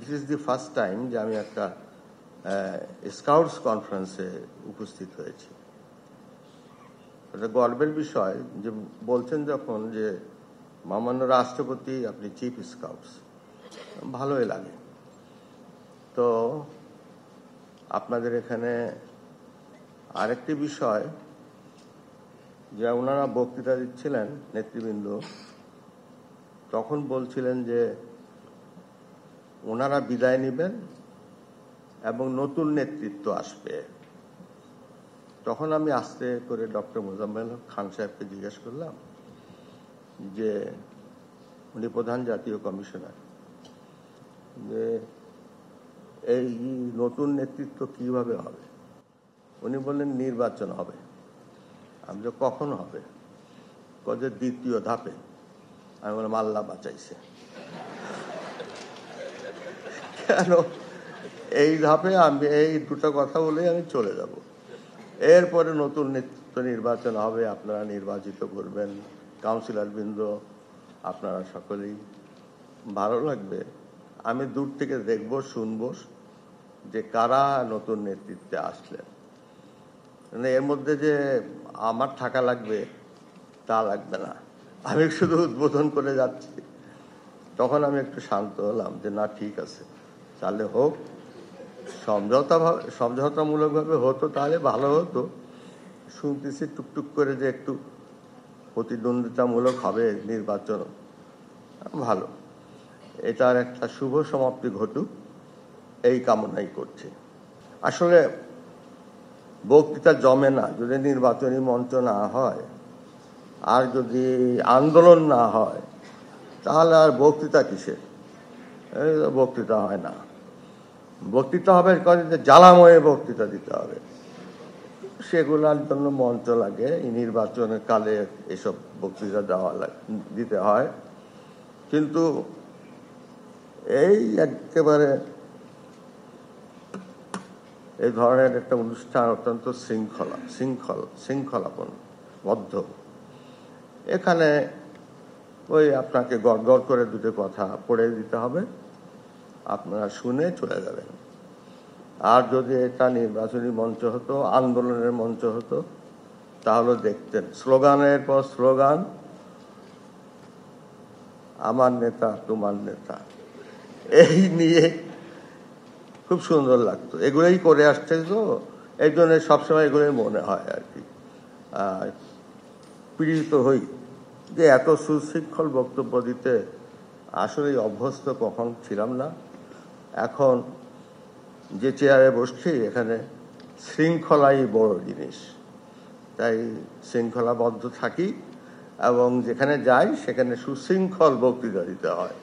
this is the first time যে আমি একটা স্কাউটস কনফারেন্সে উপস্থিত হয়েছি এটা গর্বের বিষয় যে বলছেন যখন যে মামান্য রাষ্ট্রপতি আপনি চিফ স্কাউটস ভালোই লাগে তো আপনাদের এখানে আরেকটি বিষয় যে ওনারা বক্তৃতা দিচ্ছিলেন নেতৃবৃন্দ তখন বলছিলেন যে ওনারা বিদায় নেবেন এবং নতুন নেতৃত্ব আসবে তখন আমি আস্তে করে ডক্টর মোজাম্মেল খান সাহেবকে জিজ্ঞেস করলাম যে উনি প্রধান জাতীয় কমিশনার যে এই নতুন নেতৃত্ব কিভাবে হবে উনি বললেন নির্বাচন হবে আমি যে কখন হবে কদের দ্বিতীয় ধাপে আমি বললাম আল্লাহ বাঁচাইছে কেন এই ধাপে আমি এই দুটো কথা বলেই আমি চলে যাব এরপরে নতুন নেতৃত্ব নির্বাচন হবে আপনারা নির্বাচিত করবেন কাউন্সিলর বৃন্দ আপনারা সকলেই ভালো লাগবে আমি দূর থেকে দেখব শুনব যে কারা নতুন নেতৃত্বে আসলেন মানে এর মধ্যে যে আমার থাকা লাগবে তা লাগবে না আমি শুধু উদ্বোধন করে যাচ্ছি তখন আমি একটু শান্ত হলাম যে না ঠিক আছে তাহলে হোক সমঝোতা সমঝোতামূলকভাবে হতো তাহলে ভালো হতো শুনতেছি টুকটুক করে যে একটু প্রতিদ্বন্দ্বিতামূলক হবে নির্বাচন ভালো এটার একটা শুভ সমাপ্তি ঘটুক এই কামনাই করছি আসলে বক্তৃতা জমে না যদি নির্বাচনী মঞ্চ না হয় আর যদি আন্দোলন না হয় তাহলে আর বক্তৃতা কিসের বক্তৃতা হয় না বক্তৃতা হবে কদিন জ্বালাময়ে বক্তৃতা দিতে হবে সেগুলোর জন্য মঞ্চ লাগে এই নির্বাচনের কালে এসব বক্তৃতা দেওয়া দিতে হয় কিন্তু এই একেবারে এই ধরনের একটা অনুষ্ঠান অত্যন্ত শৃঙ্খলা শৃঙ্খল শৃঙ্খলাপন বদ্ধ এখানে ওই আপনাকে গড় গড় করে দুটো কথা পড়ে দিতে হবে আপনারা শুনে চলে যাবেন আর যদি এটা নির্বাচনী মঞ্চ হতো আন্দোলনের মঞ্চ হতো তাহলে দেখতেন স্লোগানের পর স্লোগান আমার নেতা তোমার নেতা এই নিয়ে খুব সুন্দর লাগতো এগুলোই করে আসছে তো এই জন্য সবসময় এগুলোই মনে হয় আর কি পীড়িত হই যে এত সুশৃঙ্খল বক্তব্য দিতে আসলে অভ্যস্ত কখন ছিলাম না এখন যে চেয়ারে বসছি এখানে শৃঙ্খলাই বড় জিনিস তাই শৃঙ্খলাবদ্ধ থাকি এবং যেখানে যাই সেখানে সুশৃঙ্খল বক্তৃতা দিতে হয়